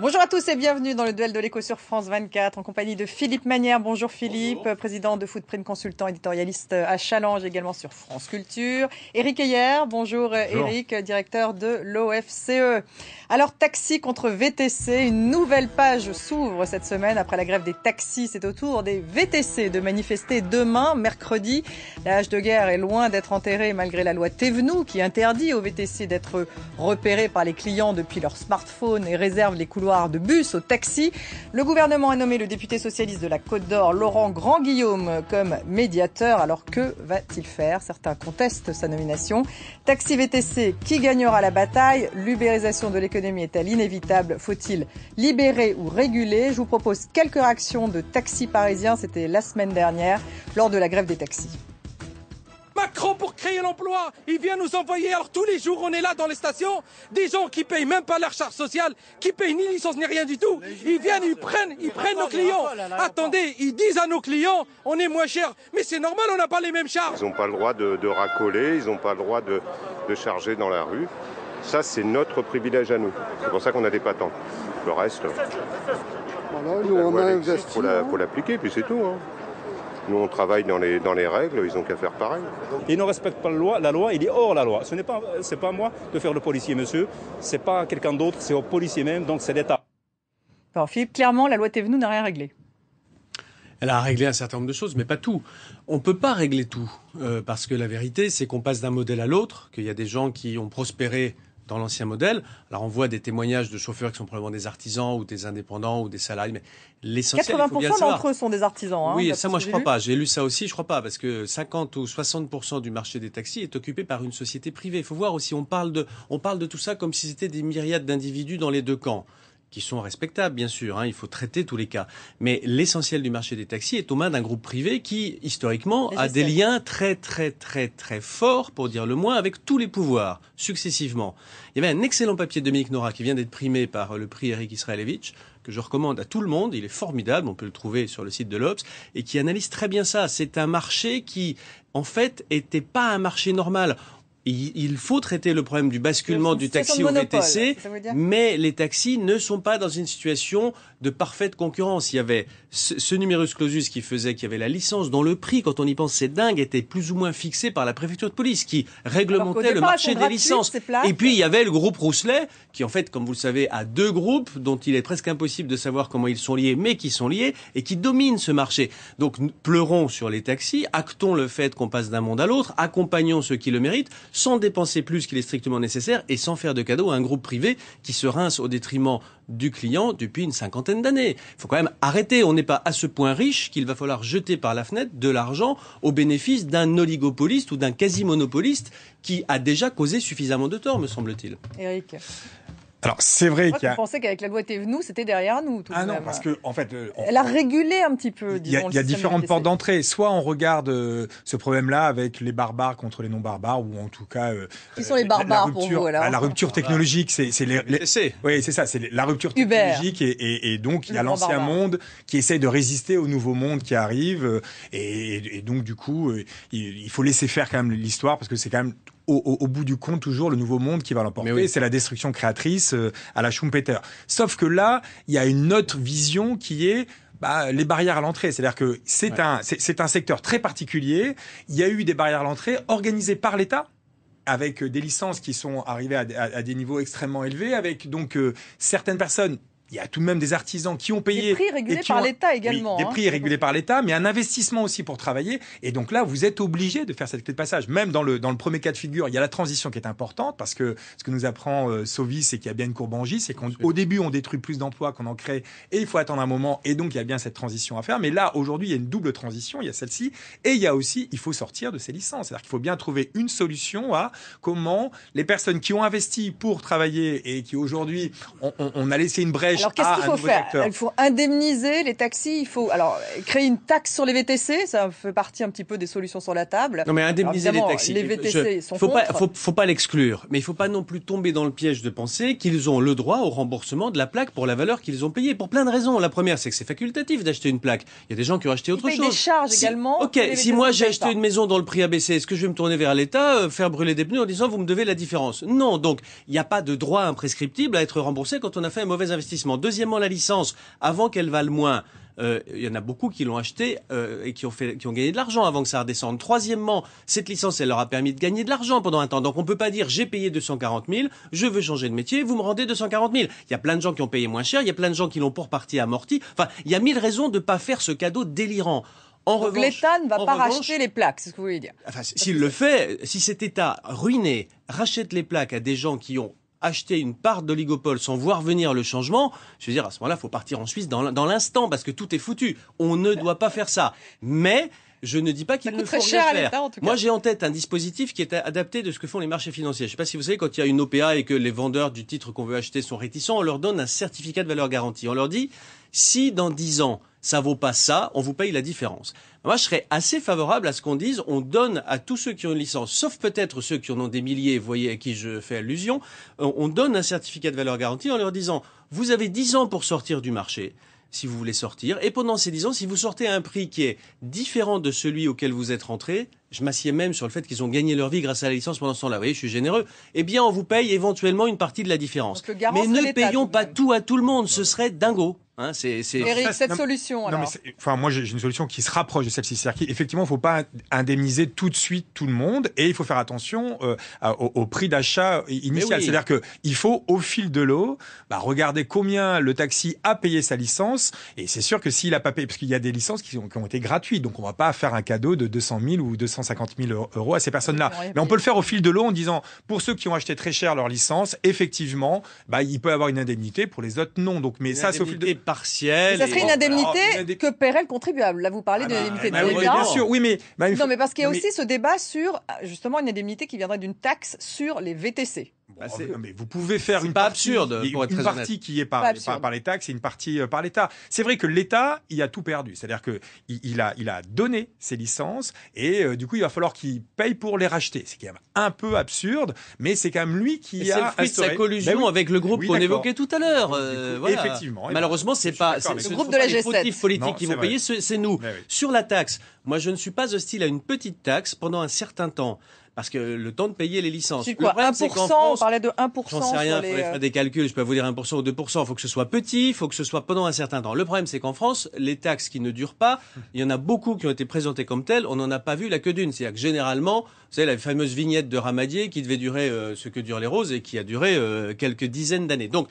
Bonjour à tous et bienvenue dans le duel de l'écho sur France 24 en compagnie de Philippe Manière. Bonjour Philippe, président de Footprint Consultant, éditorialiste à Challenge également sur France Culture. Eric Heyer, bonjour, Eric, euh, Éric, directeur de l'OFCE. Alors taxi contre VTC, une nouvelle page s'ouvre cette semaine après la grève des taxis. C'est au tour des VTC de manifester demain, mercredi. L'âge de guerre est loin d'être enterré malgré la loi Tevenou qui interdit aux VTC d'être repérés par les clients depuis leur smartphone et réserve les couloirs de bus au taxi. Le gouvernement a nommé le député socialiste de la Côte d'Or, Laurent Grand-Guillaume, comme médiateur. Alors que va-t-il faire Certains contestent sa nomination. Taxi VTC, qui gagnera la bataille L'ubérisation de l'économie est-elle inévitable Faut-il libérer ou réguler Je vous propose quelques réactions de taxi parisiens. C'était la semaine dernière lors de la grève des taxis. Macron pour créer l'emploi, il vient nous envoyer. Alors tous les jours, on est là dans les stations, des gens qui payent même pas leur charge sociale, qui payent ni licence ni rien du tout. Ils viennent, ils prennent, ils prennent nos clients. Attendez, ils disent à nos clients, on est moins cher. Mais c'est normal, on n'a pas les mêmes charges. Ils n'ont pas le droit de, racoler, ils n'ont pas le droit de, charger dans la rue. Ça, c'est notre privilège à nous. C'est pour ça qu'on a des patents. Le reste, voilà, nous, on a Pour hein. l'appliquer, puis c'est tout. Hein. Nous, on travaille dans les, dans les règles, ils n'ont qu'à faire pareil. Ils ne respectent pas la loi, la loi, il est hors la loi. Ce n'est pas, c'est pas à moi de faire le policier, monsieur. C'est pas quelqu'un d'autre, c'est au policier même, donc c'est l'État. Alors, Philippe, clairement, la loi venue n'a rien réglé. Elle a réglé un certain nombre de choses, mais pas tout. On ne peut pas régler tout, euh, parce que la vérité, c'est qu'on passe d'un modèle à l'autre, qu'il y a des gens qui ont prospéré dans l'ancien modèle. Alors on voit des témoignages de chauffeurs qui sont probablement des artisans ou des indépendants ou des salariés, mais l'essentiel. 80% d'entre eux sont des artisans. Hein, oui, ça moi je crois pas. J'ai lu ça aussi, je ne crois pas, parce que 50 ou 60% du marché des taxis est occupé par une société privée. Il faut voir aussi, on parle de, on parle de tout ça comme si c'était des myriades d'individus dans les deux camps qui sont respectables, bien sûr. Hein, il faut traiter tous les cas. Mais l'essentiel du marché des taxis est aux mains d'un groupe privé qui, historiquement, a des liens très, très, très, très forts, pour dire le moins, avec tous les pouvoirs, successivement. Il y avait un excellent papier de Dominique Nora qui vient d'être primé par le prix Eric Israelevich, que je recommande à tout le monde. Il est formidable. On peut le trouver sur le site de l'Obs et qui analyse très bien ça. C'est un marché qui, en fait, n'était pas un marché normal il faut traiter le problème du basculement du taxi au VTC, mais les taxis ne sont pas dans une situation de parfaite concurrence. Il y avait ce, numérus numerus clausus qui faisait qu'il y avait la licence, dont le prix, quand on y pense, c'est dingue, était plus ou moins fixé par la préfecture de police qui réglementait le marché des licences. Et puis il y avait le groupe Rousselet, qui en fait, comme vous le savez, a deux groupes dont il est presque impossible de savoir comment ils sont liés, mais qui sont liés et qui dominent ce marché. Donc pleurons sur les taxis, actons le fait qu'on passe d'un monde à l'autre, accompagnons ceux qui le méritent sans dépenser plus qu'il est strictement nécessaire et sans faire de cadeaux à un groupe privé qui se rince au détriment du client depuis une cinquantaine d'années. Il faut quand même arrêter. On n'est pas à ce point riche qu'il va falloir jeter par la fenêtre de l'argent au bénéfice d'un oligopoliste ou d'un quasi-monopoliste qui a déjà causé suffisamment de tort, me semble-t-il. Alors c'est vrai qu'il y a. Je pensais qu'avec la loi Thévenoud, c'était derrière nous. Tout ah non, parce que en fait, euh, elle a régulé un petit peu. Il y a, il y a différentes portes d'entrée. Soit on regarde euh, ce problème-là avec les barbares contre les non-barbares, ou en tout cas. Euh, Qui sont les euh, barbares pour vous alors bah, La rupture technologique, c'est les. les... Oui, c'est ça. C'est la rupture technologique et, et, et, donc il y a l'ancien monde qui essaye de résister au nouveau monde qui arrive et, et donc du coup il faut laisser faire quand même l'histoire parce que c'est quand même au, bout du compte, toujours le nouveau monde qui va l'emporter. C'est la destruction créatrice euh, à la Schumpeter. Sauf que là, il y a une autre vision qui est bah, les barrières à l'entrée. C'est-à-dire que c'est un, un secteur très particulier. Il y a eu des barrières à l'entrée organisées par l'État avec euh, des licences qui sont arrivées à, des niveaux extrêmement élevés, avec donc euh, certaines personnes il y a tout de même des artisans qui ont payé. Des prix régulés par l'État également. des hein. prix régulés par l'État, mais un investissement aussi pour travailler. Et donc là, vous êtes obligé de faire cette clé de passage. Même dans le, dans le premier cas de figure, il y a la transition qui est importante parce que ce que nous apprend euh, Sovis c'est qu'il y a bien une courbe en c'est qu'au début, on détruit plus d'emplois qu'on en crée et il faut attendre un moment. Et donc, il y a bien cette transition à faire. Mais là, aujourd'hui, il y a une double transition. Il y a celle-ci et il y a aussi, il faut sortir de ces licences. C'est-à-dire qu'il faut bien trouver une solution à comment les personnes qui ont investi pour travailler et qui aujourd'hui, on, on a laissé une brèche alors qu'est-ce qu'il faut faire Il faut indemniser les taxis. Il faut alors créer une taxe sur les VTC. Ça fait partie un petit peu des solutions sur la table. Non mais indemniser les taxis. Les VTC sont faut pas, faut, pas l'exclure, mais il faut pas non plus tomber dans le piège de penser qu'ils ont le droit au remboursement de la plaque pour la valeur qu'ils ont payée pour plein de raisons. La première, c'est que c'est facultatif d'acheter une plaque. Il y a des gens qui ont acheté autre chose. chose. Des charges également. Ok, si moi j'ai acheté une maison dans le prix a est-ce que je vais me tourner vers l'État, euh, faire brûler des pneus en disant vous me devez la différence Non, donc il n'y a pas de droit imprescriptible à être remboursé quand on a fait un mauvais investissement. Deuxièmement, la licence, avant qu'elle vaille moins, euh, il y en a beaucoup qui l'ont achetée euh, et qui ont, fait, qui ont gagné de l'argent avant que ça redescende. Troisièmement, cette licence, elle leur a permis de gagner de l'argent pendant un temps. Donc on ne peut pas dire j'ai payé 240 000, je veux changer de métier, vous me rendez 240 000. Il y a plein de gens qui ont payé moins cher, il y a plein de gens qui l'ont pour partie amorti. Enfin, il y a mille raisons de ne pas faire ce cadeau délirant. En Donc l'État ne va pas racheter les plaques, c'est ce que vous voulez dire. Enfin, s'il le fait, si cet État ruiné rachète les plaques à des gens qui ont acheter une part d'oligopole sans voir venir le changement, je veux dire, à ce moment-là, il faut partir en Suisse dans, l'instant parce que tout est foutu. On ne doit pas faire ça. Mais je ne dis pas qu'il ne faut rien faire. Moi, j'ai en tête un dispositif qui est adapté de ce que font les marchés financiers. Je ne sais pas si vous savez, quand il y a une OPA et que les vendeurs du titre qu'on veut acheter sont réticents, on leur donne un certificat de valeur garantie. On leur dit, si dans 10 ans, ça vaut pas ça, on vous paye la différence. Moi, je serais assez favorable à ce qu'on dise, on donne à tous ceux qui ont une licence, sauf peut-être ceux qui en ont des milliers, vous voyez à qui je fais allusion, euh, on donne un certificat de valeur garantie en leur disant, vous avez 10 ans pour sortir du marché, si vous voulez sortir, et pendant ces 10 ans, si vous sortez à un prix qui est différent de celui auquel vous êtes rentré, je m'assieds même sur le fait qu'ils ont gagné leur vie grâce à la licence pendant ce temps-là. Vous voyez, je suis généreux. Eh bien, on vous paye éventuellement une partie de la différence. Mais ne payons pas tout à tout le monde. Ce serait dingo. Hein, c'est, Eric, cette solution. alors. enfin, moi, j'ai une solution qui se rapproche de celle-ci. C'est-à-dire il ne faut pas indemniser tout de suite tout le monde et il faut faire attention euh, au, prix d'achat initial. Eh C'est-à-dire qu'il faut, au fil de l'eau, bah, regarder combien le taxi a payé sa licence. Et c'est sûr que s'il n'a pas payé, parce qu'il y a des licences qui ont, été gratuites, donc on ne va pas faire un cadeau de 200 000 ou 250 000 euros à ces personnes-là. mais on peut le faire au fil de l'eau en disant, pour ceux qui ont acheté très cher leur licence, effectivement, bah, il peut avoir une indemnité, pour les autres, non. Donc, mais ça, c'est au fil de ce ça serait une indemnité que paierait le contribuable. Là, vous parlez d'une indemnité de ah, ah, bah bien sûr, oui, mais. Bah, non, mais parce qu'il y a aussi ce débat sur, ah, justement, une indemnité qui viendrait d'une taxe sur les VTC. Bah, mais vous pouvez faire une partie, qui est par, par, les taxes et une partie euh, par l'État. C'est vrai que l'État, il a tout perdu. C'est-à-dire qu'il il, a, il a donné ses licences et euh, du coup, il va falloir qu'il paye pour les racheter. C'est quand même un peu absurde, mais c'est quand même lui qui a. C'est sa collusion bah avec le groupe qu'on évoquait tout à l'heure. Euh, effectivement. Eh ben, Malheureusement, c'est pas le groupe de la Les qui vont payer, c'est nous. Eh Sur la taxe, moi, je ne suis pas hostile à une petite taxe pendant un certain temps parce que le temps de payer les licences. C'est quoi 1% On parlait de 1% J'en sais rien sur les... faire euh, des calculs, je peux vous dire 1% ou 2%. Il faut que ce soit petit, il faut que ce soit pendant un certain temps. Le problème, c'est qu'en France, les taxes qui ne durent pas, il y en a beaucoup qui ont été présentées comme telles, on n'en a pas vu la queue d'une. C'est-à-dire que généralement, vous savez, la fameuse vignette de Ramadier qui devait durer euh, ce que durent les roses et qui a duré euh, quelques dizaines d'années. Donc,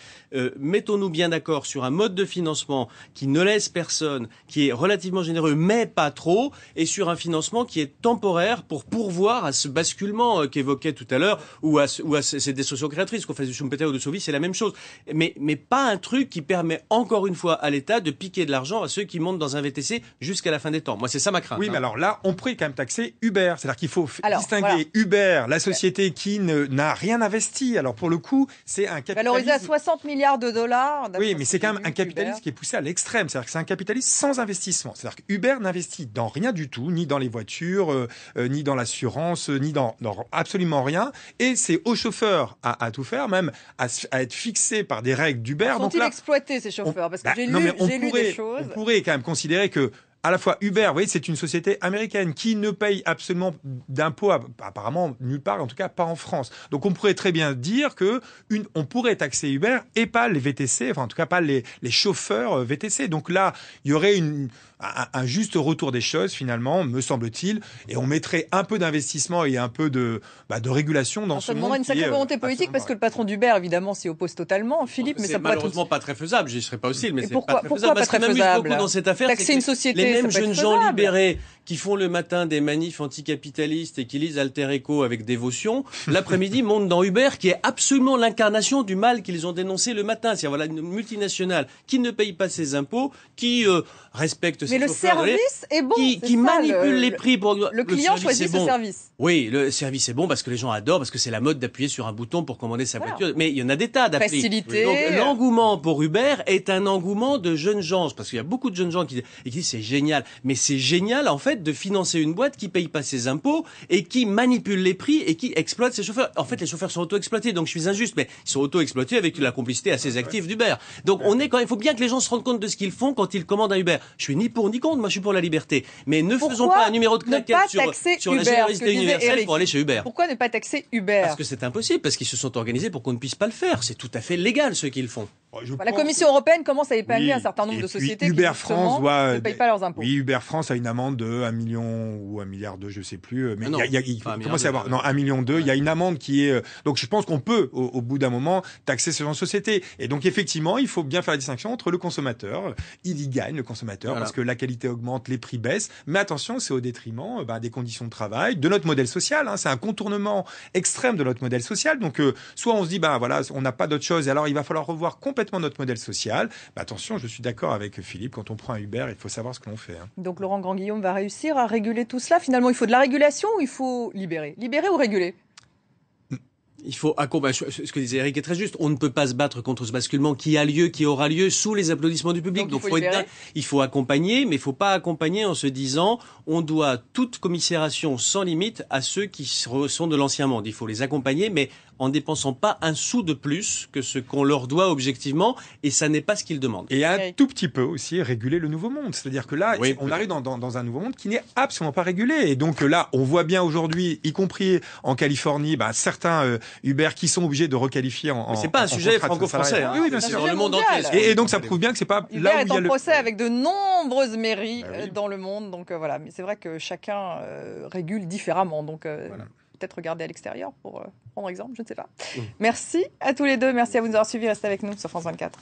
mettons-nous bien d'accord sur un mode de financement qui ne laisse personne, qui est relativement généreux, mais pas trop, et sur un financement qui est temporaire pour pourvoir à ce basculement euh, qu'évoquait tout à l'heure, ou à, ces, des sociocréatrices, qu'on fasse du Schumpeter ou de Sauvy, c'est la même chose. Mais, mais pas un truc qui permet encore une fois à l'État de piquer de l'argent à ceux qui montent dans un VTC jusqu'à la fin des temps. Moi, c'est ça ma crainte. Oui, hein. mais alors là, on pourrait quand même taxer Uber. C'est-à-dire qu'il faut distinguer Uber, la société qui n'a rien investi. Alors pour le coup, c'est un capitalisme. Valorisé a 60 milliards de dollars. Oui, mais c'est quand même un capitalisme qui est poussé à l'extrême. C'est-à-dire que c'est un capitalisme sans investissement. C'est-à-dire que Uber n'investit dans rien du tout, ni dans les voitures, euh, euh, ni dans l'assurance, ni dans absolument rien. Et c'est aux chauffeurs à, tout faire, même à, être fixé par des règles d'Uber. Sont-ils exploités ces chauffeurs Parce que bah, j'ai lu, des choses. On pourrait quand même considérer que à la fois Uber, vous voyez, c'est une société américaine qui ne paye absolument d'impôts apparemment nulle part, en tout cas pas en France. Donc on pourrait très bien dire que une, on pourrait taxer Uber et pas les VTC, enfin en tout cas pas les, chauffeurs euh, VTC. Donc là, il y aurait une, un, juste retour des choses finalement, me semble-t-il, et on mettrait un peu d'investissement et un peu de, bah, de régulation dans ce monde. Ça demanderait une sacrée euh, volonté politique parce que le patron d'Uber, évidemment, s'y oppose totalement, Philippe, mais ça pourrait malheureusement pas très faisable. Je serais pas aussi, mais c'est pas très faisable. pas Beaucoup dans cette affaire, taxer une société même jeunes gens libérés qui font le matin des manifs anticapitalistes et qui lisent Alter Echo avec dévotion, l'après-midi montent dans Uber, qui est absolument l'incarnation du mal qu'ils ont dénoncé le matin. C'est-à-dire, voilà, une multinationale qui ne paye pas ses impôts, qui euh, respecte ses Mais le service est bon. Qui, est qui manipule les prix pour. Le, client choisit ce service. Oui, le service est bon parce que les gens adorent, parce que c'est la mode d'appuyer sur un bouton pour commander sa voiture. Mais il y en a des tas d'appuis. Facilité. Donc, l'engouement pour Uber est un engouement de jeunes gens. Parce qu'il y a beaucoup de jeunes gens qui, qui disent c'est génial. Mais c'est génial, en fait, de financer une boîte qui paye pas ses impôts et qui manipule les prix et qui exploite ses chauffeurs. En fait, les chauffeurs sont auto-exploités, donc je suis injuste, mais ils sont auto-exploités avec la complicité assez active d'Uber. Donc on est quand il faut bien que les gens se rendent compte de ce qu'ils font quand ils commandent à Uber. Je suis ni pour ni contre, moi je suis pour la liberté. Mais ne faisons pas un numéro de claquette sur, la généralité universelle pour aller chez Uber. Pourquoi ne pas taxer Uber Parce que c'est impossible, parce qu'ils se sont organisés pour qu'on ne puisse pas le faire. C'est tout à fait légal ce qu'ils font. Oh, bah, la Commission européenne commence à épargner un certain nombre de sociétés qui France ne payent pas leurs impôts. Oui, Uber France a une amende de 1 million ou 1 milliard de... je ne sais plus. Euh, mais ah non, il, y a, il commence à avoir... Non, 1 million 2, il y a une amende qui est... Euh, donc je pense qu'on peut, au, bout d'un moment, taxer ce genre de société. Et donc effectivement, il faut bien faire la distinction entre le consommateur. Il y gagne, le consommateur, parce que la qualité augmente, les prix baissent. Mais attention, c'est au détriment euh, ben, des conditions de travail, de notre modèle social. Hein. C'est un contournement extrême de notre modèle social. Donc soit on se dit, bah, voilà, on n'a pas d'autre chose, alors il va falloir revoir complètement notre modèle social. Bah, attention, je suis d'accord avec Philippe, quand on prend un Uber, il faut savoir ce que l'on fait. Hein. Donc Laurent Grand-Guillaume va réussir à réguler tout cela. Finalement, il faut de la régulation ou il faut libérer Libérer ou réguler il faut accompagner. Ce que disait Eric est très juste. On ne peut pas se battre contre ce basculement qui a lieu, qui aura lieu sous les applaudissements du public. Donc, il, faut il, faut accompagner, mais il ne faut pas accompagner en se disant on doit toute commisération sans limite à ceux qui sont de l'ancien monde. Il faut les accompagner, mais en dépensant pas un sou de plus que ce qu'on leur doit objectivement, et ça n'est pas ce qu'ils demandent. Et un tout petit peu aussi réguler le nouveau monde. C'est-à-dire que là, on arrive dans, un nouveau monde qui n'est absolument pas régulé. Et donc euh, là, on voit bien aujourd'hui, y compris en Californie, bah, certains euh, Uber qui sont obligés de requalifier en. c'est pas un sujet franco-français. Hein. Oui, bien Le monde entier. Et, donc ça prouve bien que c'est pas là où est il y a en procès avec de nombreuses mairies bah dans le monde. Donc euh, voilà. Mais c'est vrai que chacun régule différemment. Donc. Voilà peut-être regarder à l'extérieur pour euh, prendre exemple, je ne sais pas. Mm. Merci à tous les deux, merci à vous de nous avoir suivis, restez avec nous sur France 24.